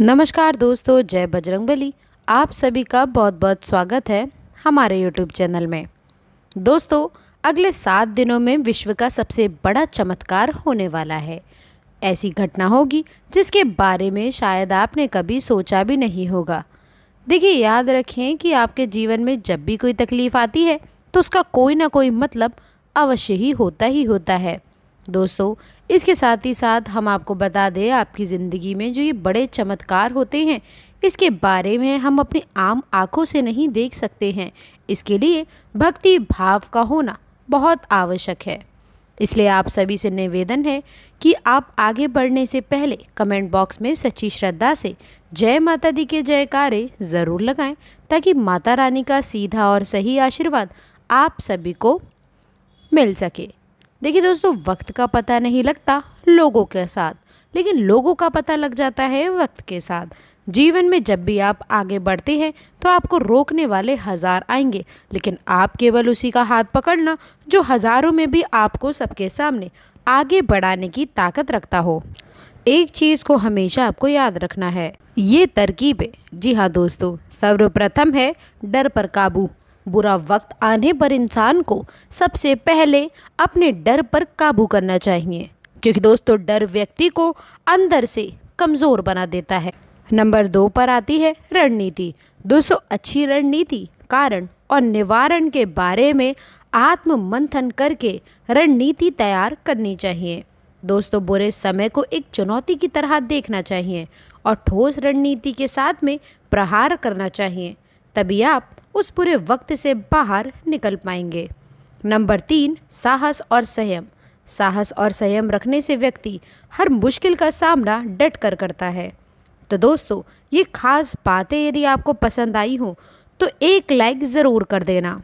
नमस्कार दोस्तों जय बजरंगबली आप सभी का बहुत बहुत स्वागत है हमारे यूट्यूब चैनल में दोस्तों अगले सात दिनों में विश्व का सबसे बड़ा चमत्कार होने वाला है ऐसी घटना होगी जिसके बारे में शायद आपने कभी सोचा भी नहीं होगा देखिए याद रखें कि आपके जीवन में जब भी कोई तकलीफ़ आती है तो उसका कोई ना कोई मतलब अवश्य ही होता ही होता है दोस्तों इसके साथ ही साथ हम आपको बता दें आपकी ज़िंदगी में जो ये बड़े चमत्कार होते हैं इसके बारे में हम अपनी आम आँखों से नहीं देख सकते हैं इसके लिए भक्ति भाव का होना बहुत आवश्यक है इसलिए आप सभी से निवेदन है कि आप आगे बढ़ने से पहले कमेंट बॉक्स में सच्ची श्रद्धा से जय माता दी के जयकारे ज़रूर लगाएं ताकि माता रानी का सीधा और सही आशीर्वाद आप सभी को मिल सके देखिए दोस्तों वक्त का पता नहीं लगता लोगों के साथ लेकिन लोगों का पता लग जाता है वक्त के साथ जीवन में जब भी आप आगे बढ़ते हैं तो आपको रोकने वाले हज़ार आएंगे लेकिन आप केवल उसी का हाथ पकड़ना जो हज़ारों में भी आपको सबके सामने आगे बढ़ाने की ताकत रखता हो एक चीज़ को हमेशा आपको याद रखना है ये तरकीबें जी हाँ दोस्तों सर्वप्रथम है डर पर काबू बुरा वक्त आने पर इंसान को सबसे पहले अपने डर पर काबू करना चाहिए क्योंकि दोस्तों डर व्यक्ति को अंदर से कमज़ोर बना देता है नंबर दो पर आती है रणनीति दोस्तों अच्छी रणनीति कारण और निवारण के बारे में आत्म मंथन करके रणनीति तैयार करनी चाहिए दोस्तों बुरे समय को एक चुनौती की तरह देखना चाहिए और ठोस रणनीति के साथ में प्रहार करना चाहिए तभी आप उस पूरे वक्त से बाहर निकल पाएंगे नंबर तीन साहस और संयम साहस और संयम रखने से व्यक्ति हर मुश्किल का सामना डट कर करता है तो दोस्तों ये खास बातें यदि आपको पसंद आई हों तो एक लाइक ज़रूर कर देना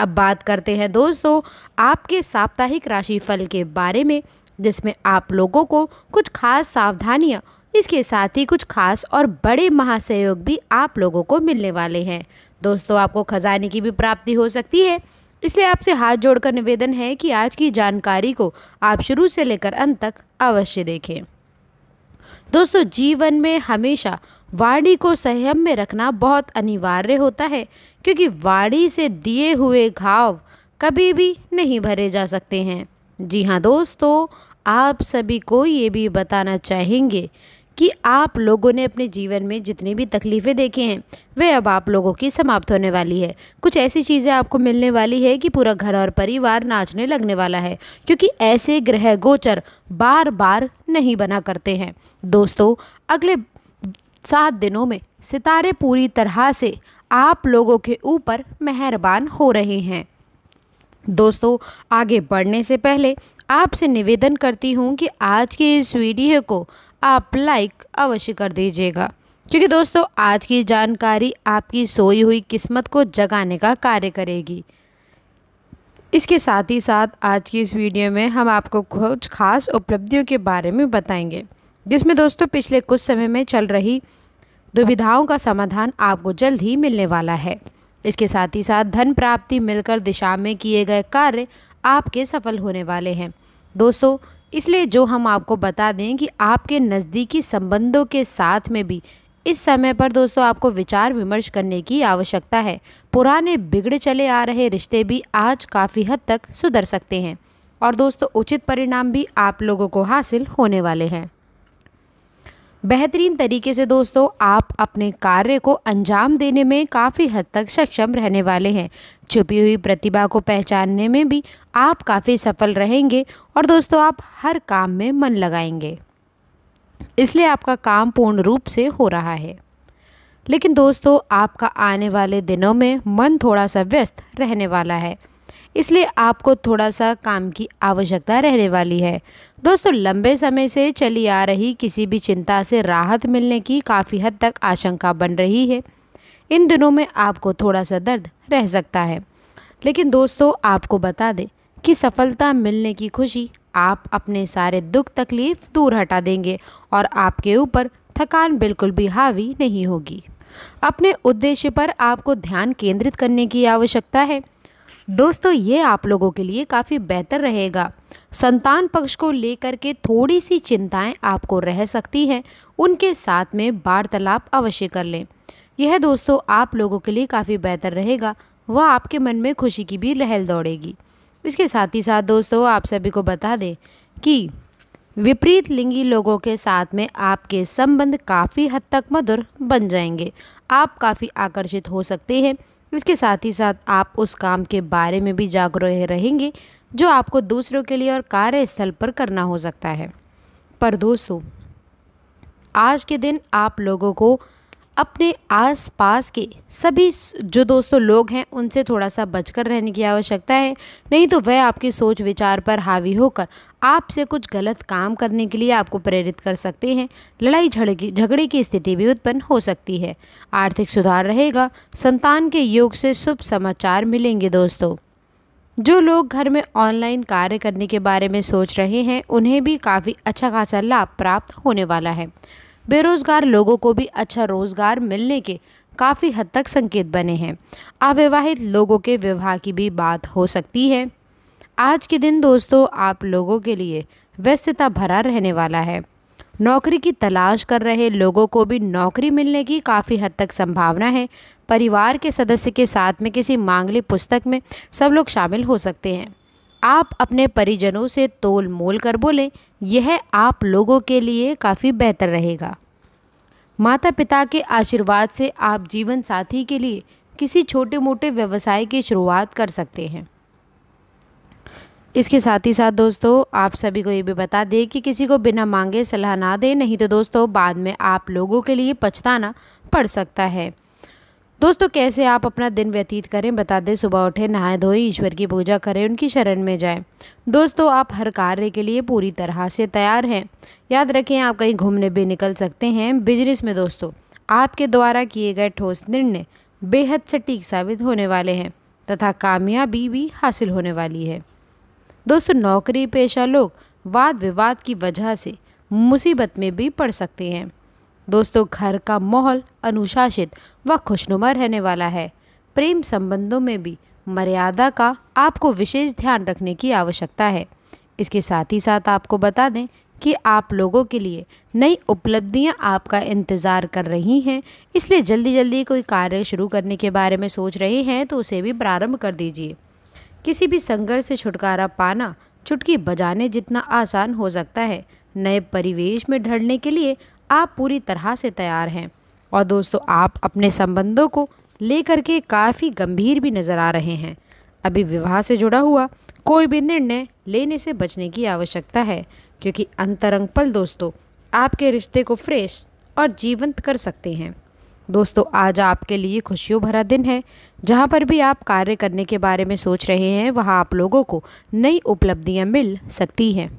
अब बात करते हैं दोस्तों आपके साप्ताहिक राशिफल के बारे में जिसमें आप लोगों को कुछ खास सावधानियाँ इसके साथ ही कुछ खास और बड़े महासहयोग भी आप लोगों को मिलने वाले हैं दोस्तों आपको खजाने की भी प्राप्ति हो सकती है इसलिए आपसे हाथ जोड़कर निवेदन है कि आज की जानकारी को आप शुरू से लेकर अंत तक अवश्य देखें दोस्तों जीवन में हमेशा वाणी को संयम में रखना बहुत अनिवार्य होता है क्योंकि वाणी से दिए हुए घाव कभी भी नहीं भरे जा सकते हैं जी हाँ दोस्तों आप सभी को ये भी बताना चाहेंगे कि आप लोगों ने अपने जीवन में जितनी भी तकलीफ़ें देखी हैं वे अब आप लोगों की समाप्त होने वाली है कुछ ऐसी चीज़ें आपको मिलने वाली है कि पूरा घर और परिवार नाचने लगने वाला है क्योंकि ऐसे ग्रह गोचर बार बार नहीं बना करते हैं दोस्तों अगले सात दिनों में सितारे पूरी तरह से आप लोगों के ऊपर मेहरबान हो रहे हैं दोस्तों आगे बढ़ने से पहले आपसे निवेदन करती हूँ कि आज के इस वीडियो को आप लाइक अवश्य कर दीजिएगा क्योंकि दोस्तों आज की जानकारी आपकी सोई हुई किस्मत को जगाने का कार्य करेगी इसके साथ ही साथ आज की इस वीडियो में हम आपको कुछ खास उपलब्धियों के बारे में बताएंगे जिसमें दोस्तों पिछले कुछ समय में चल रही दुविधाओं का समाधान आपको जल्द ही मिलने वाला है इसके साथ ही साथ धन प्राप्ति मिलकर दिशा में किए गए कार्य आपके सफल होने वाले हैं दोस्तों इसलिए जो हम आपको बता दें कि आपके नज़दीकी संबंधों के साथ में भी इस समय पर दोस्तों आपको विचार विमर्श करने की आवश्यकता है पुराने बिगड़ चले आ रहे रिश्ते भी आज काफ़ी हद तक सुधर सकते हैं और दोस्तों उचित परिणाम भी आप लोगों को हासिल होने वाले हैं बेहतरीन तरीके से दोस्तों आप अपने कार्य को अंजाम देने में काफ़ी हद तक सक्षम रहने वाले हैं छुपी हुई प्रतिभा को पहचानने में भी आप काफ़ी सफल रहेंगे और दोस्तों आप हर काम में मन लगाएंगे इसलिए आपका काम पूर्ण रूप से हो रहा है लेकिन दोस्तों आपका आने वाले दिनों में मन थोड़ा सा व्यस्त रहने वाला है इसलिए आपको थोड़ा सा काम की आवश्यकता रहने वाली है दोस्तों लंबे समय से चली आ रही किसी भी चिंता से राहत मिलने की काफ़ी हद तक आशंका बन रही है इन दिनों में आपको थोड़ा सा दर्द रह सकता है लेकिन दोस्तों आपको बता दें कि सफलता मिलने की खुशी आप अपने सारे दुख तकलीफ दूर हटा देंगे और आपके ऊपर थकान बिल्कुल भी हावी नहीं होगी अपने उद्देश्य पर आपको ध्यान केंद्रित करने की आवश्यकता है दोस्तों ये आप लोगों के लिए काफ़ी बेहतर रहेगा संतान पक्ष को लेकर के थोड़ी सी चिंताएं आपको रह सकती हैं उनके साथ में वार्तालाप अवश्य कर लें यह दोस्तों आप लोगों के लिए काफ़ी बेहतर रहेगा वह आपके मन में खुशी की भी लहल दौड़ेगी इसके साथ ही साथ दोस्तों आप सभी को बता दें कि विपरीत लिंगी लोगों के साथ में आपके संबंध काफ़ी हद तक मधुर बन जाएंगे आप काफ़ी आकर्षित हो सकते हैं इसके साथ ही साथ आप उस काम के बारे में भी जागरूक रहेंगे जो आपको दूसरों के लिए और कार्यस्थल पर करना हो सकता है पर दोस्तों आज के दिन आप लोगों को अपने आसपास के सभी जो दोस्तों लोग हैं उनसे थोड़ा सा बचकर रहने की आवश्यकता है नहीं तो वह आपकी सोच विचार पर हावी होकर आपसे कुछ गलत काम करने के लिए आपको प्रेरित कर सकते हैं लड़ाई झड़की झगड़े की स्थिति भी उत्पन्न हो सकती है आर्थिक सुधार रहेगा संतान के योग से शुभ समाचार मिलेंगे दोस्तों जो लोग घर में ऑनलाइन कार्य करने के बारे में सोच रहे हैं उन्हें भी काफ़ी अच्छा खासा लाभ प्राप्त होने वाला है बेरोजगार लोगों को भी अच्छा रोजगार मिलने के काफ़ी हद तक संकेत बने हैं अविवाहित लोगों के विवाह की भी बात हो सकती है आज के दिन दोस्तों आप लोगों के लिए व्यस्तता भरा रहने वाला है नौकरी की तलाश कर रहे लोगों को भी नौकरी मिलने की काफ़ी हद तक संभावना है परिवार के सदस्य के साथ में किसी मांगली पुस्तक में सब लोग शामिल हो सकते हैं आप अपने परिजनों से तोल मोल कर बोले यह आप लोगों के लिए काफ़ी बेहतर रहेगा माता पिता के आशीर्वाद से आप जीवन साथी के लिए किसी छोटे मोटे व्यवसाय की शुरुआत कर सकते हैं इसके साथ ही साथ दोस्तों आप सभी को ये भी बता दें कि किसी को बिना मांगे सलाह ना दें नहीं तो दोस्तों बाद में आप लोगों के लिए पछताना पड़ सकता है दोस्तों कैसे आप अपना दिन व्यतीत करें बता दें सुबह उठे नहाए धोए ईश्वर की पूजा करें उनकी शरण में जाएं दोस्तों आप हर कार्य के लिए पूरी तरह से तैयार हैं याद रखें आप कहीं घूमने भी निकल सकते हैं बिजनेस में दोस्तों आपके द्वारा किए गए ठोस निर्णय बेहद सटीक साबित होने वाले हैं तथा कामयाबी भी हासिल होने वाली है दोस्तों नौकरी पेशा लोग वाद विवाद की वजह से मुसीबत में भी पड़ सकते हैं दोस्तों घर का माहौल अनुशासित व खुशनुमा रहने वाला है प्रेम संबंधों में भी मर्यादा का आपको विशेष ध्यान रखने की आवश्यकता है इसके साथ ही साथ आपको बता दें कि आप लोगों के लिए नई उपलब्धियां आपका इंतज़ार कर रही हैं इसलिए जल्दी जल्दी कोई कार्य शुरू करने के बारे में सोच रहे हैं तो उसे भी प्रारंभ कर दीजिए किसी भी संघर्ष से छुटकारा पाना चुटकी बजाने जितना आसान हो सकता है नए परिवेश में ढलने के लिए आप पूरी तरह से तैयार हैं और दोस्तों आप अपने संबंधों को लेकर के काफ़ी गंभीर भी नज़र आ रहे हैं अभी विवाह से जुड़ा हुआ कोई भी निर्णय लेने से बचने की आवश्यकता है क्योंकि अंतरंग पल दोस्तों आपके रिश्ते को फ्रेश और जीवंत कर सकते हैं दोस्तों आज आपके लिए खुशियों भरा दिन है जहाँ पर भी आप कार्य करने के बारे में सोच रहे हैं वहाँ आप लोगों को नई उपलब्धियाँ मिल सकती हैं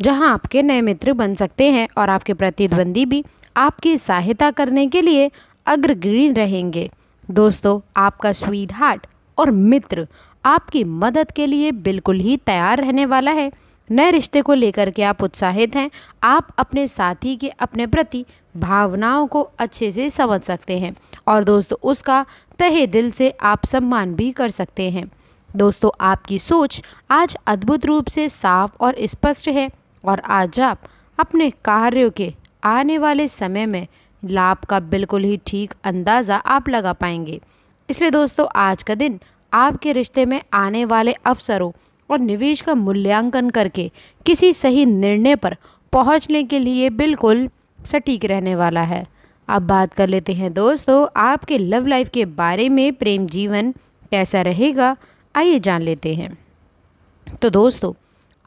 जहां आपके नए मित्र बन सकते हैं और आपके प्रतिद्वंदी भी आपकी सहायता करने के लिए अग्रगिणी रहेंगे दोस्तों आपका स्वीट हार्ट और मित्र आपकी मदद के लिए बिल्कुल ही तैयार रहने वाला है नए रिश्ते को लेकर के आप उत्साहित हैं आप अपने साथी के अपने प्रति भावनाओं को अच्छे से समझ सकते हैं और दोस्तों उसका तहे दिल से आप सम्मान भी कर सकते हैं दोस्तों आपकी सोच आज अद्भुत रूप से साफ और स्पष्ट है और आज आप अपने कार्यों के आने वाले समय में लाभ का बिल्कुल ही ठीक अंदाज़ा आप लगा पाएंगे इसलिए दोस्तों आज का दिन आपके रिश्ते में आने वाले अवसरों और निवेश का मूल्यांकन करके किसी सही निर्णय पर पहुंचने के लिए बिल्कुल सटीक रहने वाला है अब बात कर लेते हैं दोस्तों आपके लव लाइफ के बारे में प्रेम जीवन कैसा रहेगा आइए जान लेते हैं तो दोस्तों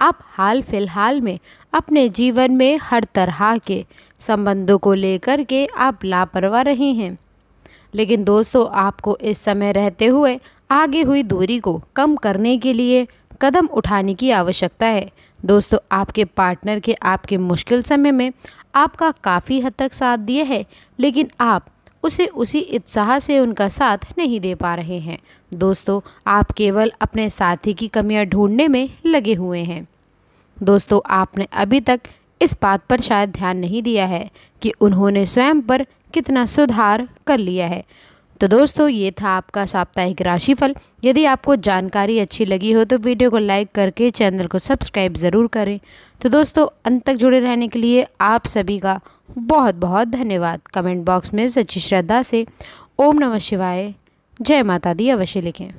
आप हाल फिलहाल में अपने जीवन में हर तरह के संबंधों को लेकर के आप लापरवाह रहे हैं लेकिन दोस्तों आपको इस समय रहते हुए आगे हुई दूरी को कम करने के लिए कदम उठाने की आवश्यकता है दोस्तों आपके पार्टनर के आपके मुश्किल समय में आपका काफ़ी हद तक साथ दिया है लेकिन आप उसे उसी उत्साह से उनका साथ नहीं दे पा रहे हैं दोस्तों आप केवल अपने साथी की कमियां ढूंढने में लगे हुए हैं दोस्तों आपने अभी तक इस बात पर शायद ध्यान नहीं दिया है कि उन्होंने स्वयं पर कितना सुधार कर लिया है तो दोस्तों ये था आपका साप्ताहिक राशिफल यदि आपको जानकारी अच्छी लगी हो तो वीडियो को लाइक करके चैनल को सब्सक्राइब ज़रूर करें तो दोस्तों अंत तक जुड़े रहने के लिए आप सभी का बहुत बहुत धन्यवाद कमेंट बॉक्स में सच्ची श्रद्धा से ओम नमः शिवाय जय माता दी अवश्य लिखें